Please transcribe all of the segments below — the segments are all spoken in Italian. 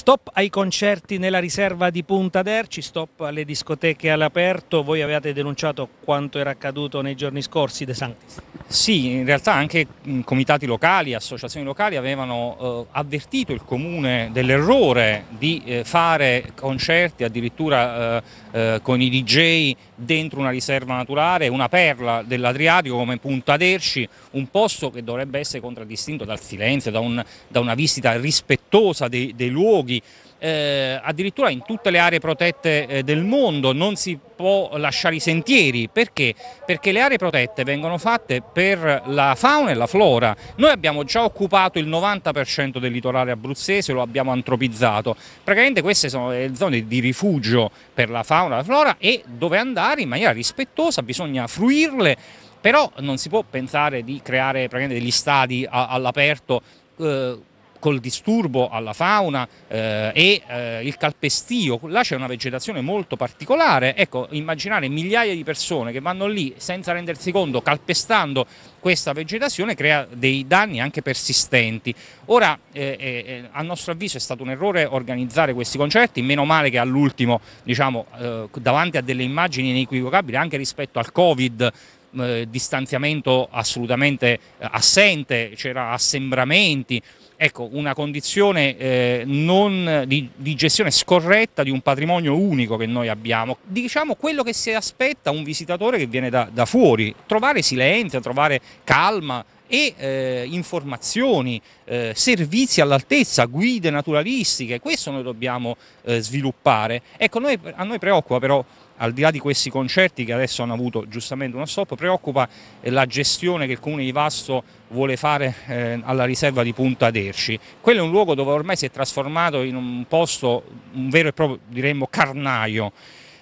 Stop ai concerti nella riserva di Punta d'Erci, stop alle discoteche all'aperto. Voi avevate denunciato quanto era accaduto nei giorni scorsi, De Santis. Sì, in realtà anche comitati locali, associazioni locali avevano eh, avvertito il comune dell'errore di eh, fare concerti addirittura eh, eh con i DJ dentro una riserva naturale, una perla dell'Adriatico come Punta d'Erci, un posto che dovrebbe essere contraddistinto dal silenzio, da, un, da una visita rispettosa dei, dei luoghi eh, addirittura in tutte le aree protette eh, del mondo non si può lasciare i sentieri, perché? Perché le aree protette vengono fatte per la fauna e la flora, noi abbiamo già occupato il 90% del litorale abruzzese, lo abbiamo antropizzato, praticamente queste sono le zone di rifugio per la fauna e la flora e dove andare in maniera rispettosa, bisogna fruirle, però non si può pensare di creare degli stadi all'aperto eh, col disturbo alla fauna eh, e eh, il calpestio, là c'è una vegetazione molto particolare, ecco immaginare migliaia di persone che vanno lì senza rendersi conto, calpestando questa vegetazione crea dei danni anche persistenti. Ora eh, eh, eh a nostro avviso è stato un errore organizzare questi concerti, meno male che all'ultimo diciamo, eh, davanti a delle immagini inequivocabili anche rispetto al Covid eh, distanziamento assolutamente eh, assente, c'era assembramenti, ecco, una condizione eh, non, di, di, gestione scorretta di un patrimonio unico che noi abbiamo. Diciamo quello che si aspetta un visitatore che viene da, da fuori, trovare silenzio, trovare calma e eh, informazioni, eh, servizi all'altezza, guide naturalistiche, questo noi dobbiamo eh, sviluppare. Ecco, noi, a noi preoccupa però al di là di questi concerti che adesso hanno avuto giustamente uno stop, preoccupa eh, la gestione che il comune di Vasto vuole fare eh, alla riserva di Punta d'Erci. Quello è un luogo dove ormai si è trasformato in un posto, un vero e proprio diremmo carnaio.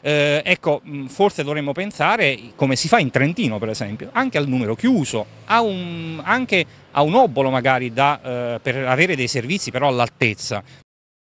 Eh, ecco, mm, forse dovremmo pensare, come si fa in Trentino per esempio, anche al numero chiuso, a un, anche a un obolo magari da, eh, per avere dei servizi però all'altezza,